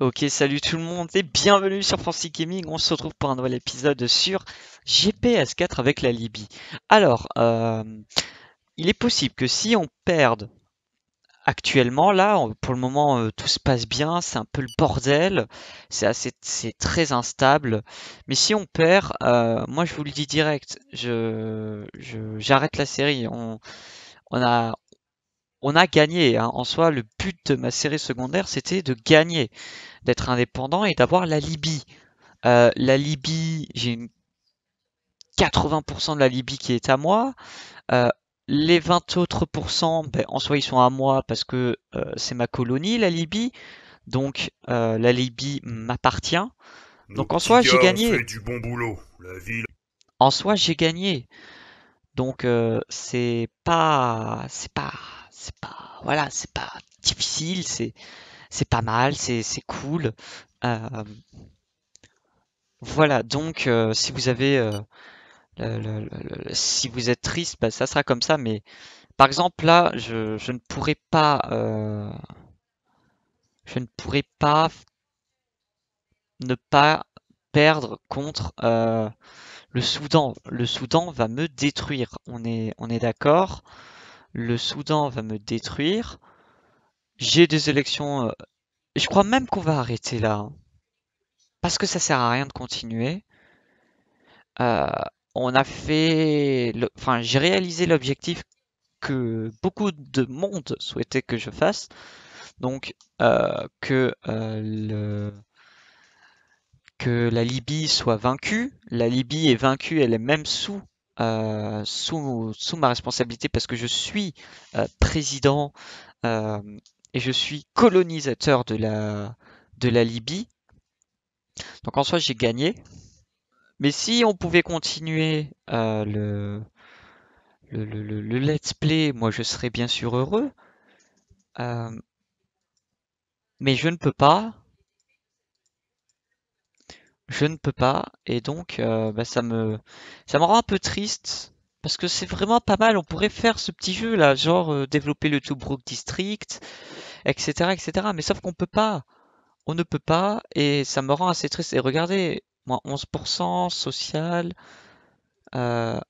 Ok, salut tout le monde et bienvenue sur Fancy Gaming. On se retrouve pour un nouvel épisode sur GPS4 avec la Libye. Alors, euh, il est possible que si on perde actuellement, là, pour le moment, euh, tout se passe bien, c'est un peu le bordel, c'est assez, très instable. Mais si on perd, euh, moi je vous le dis direct, j'arrête la série. on a, on a gagné. Hein. En soi, le but de ma série secondaire, c'était de gagner, d'être indépendant et d'avoir la Libye. Euh, la Libye, j'ai 80% de la Libye qui est à moi. Euh, les 20 autres pourcents, ben, en soi, ils sont à moi parce que euh, c'est ma colonie, la Libye. Donc, la Libye m'appartient. Donc, en soi, j'ai gagné. En soi, j'ai gagné. Donc, c'est pas, c'est pas, c'est pas voilà, c'est pas difficile, c'est pas mal, c'est cool. Euh, voilà, donc euh, si vous avez euh, si vous êtes triste, bah, ça sera comme ça, mais par exemple là, je, ne pourrais pas je ne pourrais pas ne pas perdre contre le Soudan. Le Soudan va me détruire. On est, on est d'accord le Soudan va me détruire. J'ai des élections. Euh, je crois même qu'on va arrêter là. Hein. Parce que ça sert à rien de continuer. Euh, on a fait. Enfin, j'ai réalisé l'objectif que beaucoup de monde souhaitait que je fasse. Donc, euh, que, que la Libye soit vaincue. La Libye est vaincue, elle est même sous euh, sous, ma responsabilité parce que je suis euh, président euh, et je suis colonisateur de la, de la Libye. Donc en soit j'ai gagné. Mais si on pouvait continuer le, le, let's play, moi je serais bien sûr heureux. mais je ne peux pas je ne peux pas. Et donc, euh, bah, ça me ça me rend un peu triste parce que c'est vraiment pas mal. On pourrait faire ce petit jeu là, genre euh, développer le Tobruk District, etc., etc. Mais sauf qu'on peut pas. On ne peut pas et ça me rend assez triste. Et regardez, moi, 11% social. Euh,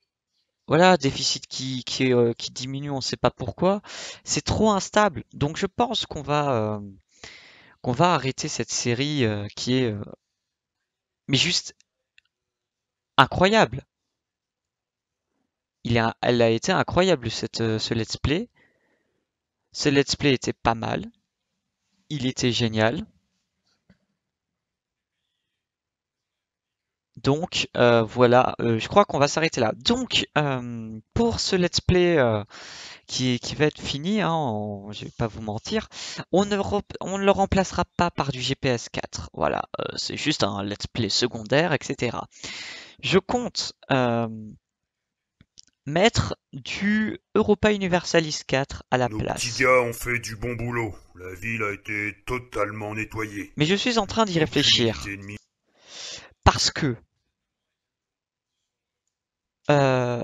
voilà, déficit qui, qui, qui diminue, on ne sait pas pourquoi. C'est trop instable. Donc je pense qu'on va, qu'on va arrêter cette série qui est mais juste incroyable. Il a, elle a été incroyable cette, euh, ce let's play. Ce let's play était pas mal. Il était génial. Donc euh, voilà, euh, je crois qu'on va s'arrêter là. Donc euh, pour ce let's play qui, qui, va être fini, hein, je vais pas vous mentir, on ne, le remplacera pas par du GPS 4. Voilà, c'est juste un let's play secondaire, etc. Je compte mettre du Europa Universalis 4 à la place. fait du bon boulot. La ville a été totalement nettoyée. Mais je suis en train d'y réfléchir. Parce que euh,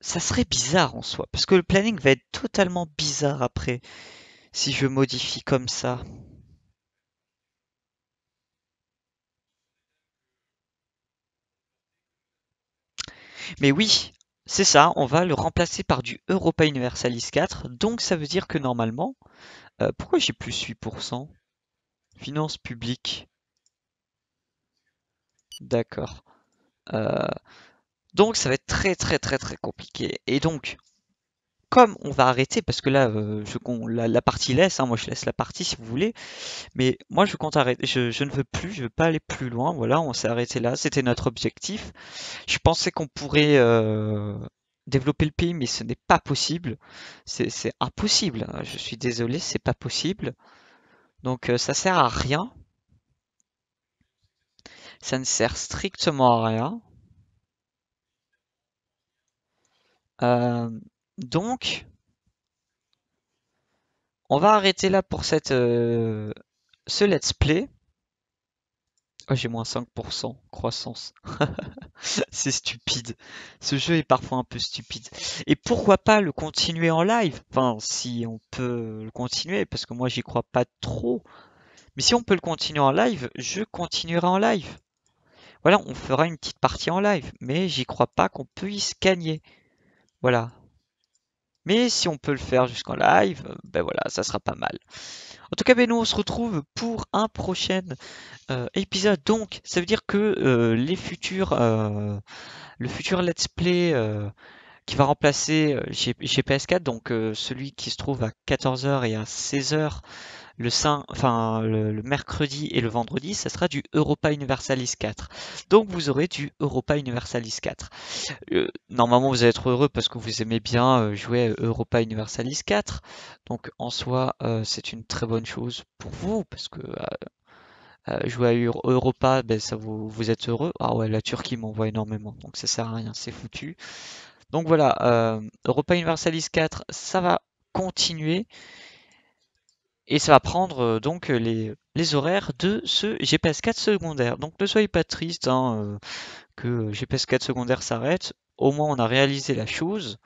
ça serait bizarre en soi, parce que le planning va être totalement bizarre après, si je modifie comme ça. Mais oui, c'est ça, on va le remplacer par du Europa Universalis 4, donc ça veut dire que normalement euh, pourquoi j'ai plus +8 Finances publiques. D'accord. Euh, donc ça va être très très très très compliqué. Et donc, comme on va arrêter, parce que là, euh, la, la, partie laisse, hein, moi je laisse la partie si vous voulez, mais moi je compte arrêter, je, ne veux plus, je veux pas aller plus loin, voilà, on s'est arrêté là, c'était notre objectif. Je pensais qu'on pourrait euh, développer le pays, mais ce n'est pas possible, c'est impossible, hein. je suis désolé, c'est pas possible. Donc euh, ça sert à rien, ça ne sert strictement à rien. Euh, donc, on va arrêter là pour cette, euh, ce let's play. Oh, j'ai moins 5% croissance. c'est stupide. Ce jeu est parfois un peu stupide. Et pourquoi pas le continuer en live Enfin, si on peut le continuer, parce que moi j'y crois pas trop. Mais si on peut le continuer en live, je continuerai en live. Voilà, on fera une petite partie en live, mais j'y crois pas qu'on puisse gagner. Voilà. Mais si on peut le faire jusqu'en live, euh, ben voilà, ça sera pas mal. En tout cas, ben nous, on se retrouve pour un prochain euh, épisode. Donc, ça veut dire que euh, les futurs, le futur Let's Play qui va remplacer gps 4 donc celui qui se trouve à 14h et à 16h le, mercredi et le vendredi, ça sera du Europa Universalis 4. Donc vous aurez du Europa Universalis 4. Euh, normalement, vous allez être heureux parce que vous aimez bien euh, jouer à Europa Universalis 4. Donc en soi, euh, c'est une très bonne chose pour vous parce que jouer à Europa, ben, ça vous, vous êtes heureux. Ah ouais, la Turquie m'envoie énormément, donc ça sert à rien, c'est foutu. Donc voilà, Europa Universalis 4, ça va continuer. Et ça va prendre euh, donc euh, les, horaires de ce GPS 4 secondaire. Donc ne soyez pas triste hein, euh, que GPS 4 secondaire s'arrête. Au moins on a réalisé la chose.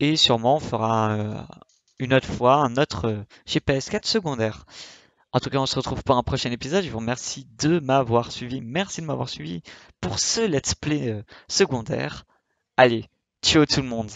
Et sûrement on fera une autre fois un autre GPS 4 secondaire. En tout cas, on se retrouve pour un prochain épisode. Je vous remercie de m'avoir suivi. Merci de m'avoir suivi pour ce let's play secondaire. Allez, ciao tout le monde.